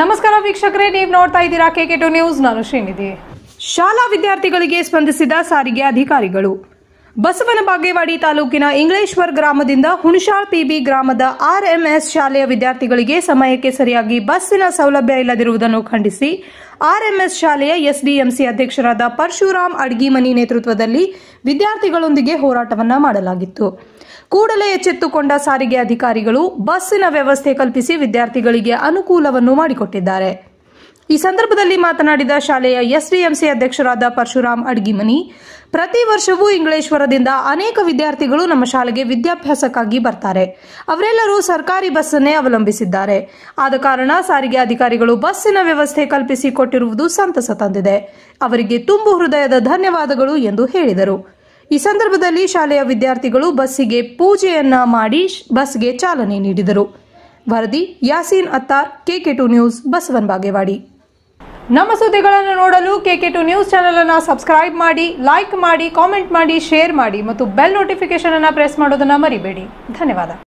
ನಮಸ್ಕಾರ ವೀಕ್ಷಕರೇ ನೀವು ನೋಡ್ತಾ ಇದ್ದೀರಾ ಕೆಕೆ ಟು ನ್ಯೂಸ್ ನಾನು ಶ್ರೀನಿಧಿ ಶಾಲಾ ವಿದ್ಯಾರ್ಥಿಗಳಿಗೆ ಸ್ಪಂದಿಸಿದ ಸಾರಿಗೆ ಅಧಿಕಾರಿಗಳು ಬಸವನ ಬಾಗೇವಾಡಿ ತಾಲೂಕಿನ ಇಂಗ್ಲೇಶ್ವರ್ ಗ್ರಾಮದಿಂದ ಹುಣಶಾಳ್ ಪಿಬಿ ಗ್ರಾಮದ ಆರ್ಎಂಎಸ್ ಶಾಲೆಯ ವಿದ್ಯಾರ್ಥಿಗಳಿಗೆ ಸಮಯಕ್ಕೆ ಸರಿಯಾಗಿ ಬಸ್ಸಿನ ಸೌಲಭ್ಯ ಇಲ್ಲದಿರುವುದನ್ನು ಖಂಡಿಸಿ ಆರ್ಎಂಎಸ್ ಶಾಲೆಯ ಎಸ್ಡಿಎಂಸಿ ಅಧ್ಯಕ್ಷರಾದ ಪರಶುರಾಮ್ ಅಡ್ಗಿಮನಿ ನೇತೃತ್ವದಲ್ಲಿ ವಿದ್ಯಾರ್ಥಿಗಳೊಂದಿಗೆ ಹೋರಾಟವನ್ನು ಮಾಡಲಾಗಿತ್ತು ಕೂಡಲೇ ಎಚ್ಚೆತ್ತುಕೊಂಡ ಸಾರಿಗೆ ಅಧಿಕಾರಿಗಳು ಬಸ್ಸಿನ ವ್ಯವಸ್ಥೆ ಕಲ್ಪಿಸಿ ವಿದ್ಯಾರ್ಥಿಗಳಿಗೆ ಅನುಕೂಲವನ್ನು ಮಾಡಿಕೊಟ್ಟಿದ್ದಾರೆ ಈ ಸಂದರ್ಭದಲ್ಲಿ ಮಾತನಾಡಿದ ಶಾಲೆಯ ಎಸ್ಡಿಎಂಸಿ ಅಧ್ಯಕ್ಷರಾದ ಪರಶುರಾಮ್ ಅಡ್ಗಿಮನಿ ಪ್ರತಿ ವರ್ಷವೂ ಇಂಗ್ಲೇಶ್ವರದಿಂದ ಅನೇಕ ವಿದ್ಯಾರ್ಥಿಗಳು ನಮ್ಮ ಶಾಲೆಗೆ ವಿದ್ಯಾಭ್ಯಾಸಕ್ಕಾಗಿ ಬರ್ತಾರೆ ಅವರೆಲ್ಲರೂ ಸರ್ಕಾರಿ ಬಸ್ಸನ್ನೇ ಅವಲಂಬಿಸಿದ್ದಾರೆ ಆದ ಕಾರಣ ಸಾರಿಗೆ ಅಧಿಕಾರಿಗಳು ಬಸ್ಸಿನ ವ್ಯವಸ್ಥೆ ಕಲ್ಪಿಸಿ ಕೊಟ್ಟಿರುವುದು ಸಂತಸ ತಂದಿದೆ ಅವರಿಗೆ ತುಂಬು ಹೃದಯದ ಧನ್ಯವಾದಗಳು ಎಂದು ಹೇಳಿದರು ಈ ಸಂದರ್ಭದಲ್ಲಿ ಶಾಲೆಯ ವಿದ್ಯಾರ್ಥಿಗಳು ಬಸ್ಸಿಗೆ ಪೂಜೆಯನ್ನ ಮಾಡಿ ಬಸ್ಗೆ ಚಾಲನೆ ನೀಡಿದರು ವರದಿ Yaseen Attar KK two news Basavan Bagewadi ನಮ್ಮ ಸುದ್ದಿಗಳನ್ನು ನೋಡಲು ಕೆಕೆ ಟು ನ್ಯೂಸ್ ಚಾನೆಲ್ ಅನ್ನು ಸಬ್ಸ್ಕ್ರೈಬ್ ಮಾಡಿ ಲೈಕ್ ಮಾಡಿ ಕಾಮೆಂಟ್ ಮಾಡಿ ಶೇರ್ ಮಾಡಿ ಮತ್ತು ಬೆಲ್ ನೋಟಿಫಿಕೇಶನ್ ಅನ್ನು ಪ್ರೆಸ್ ಮಾಡೋದನ್ನು ಮರಿಬೇಡಿ ಧನ್ಯವಾದ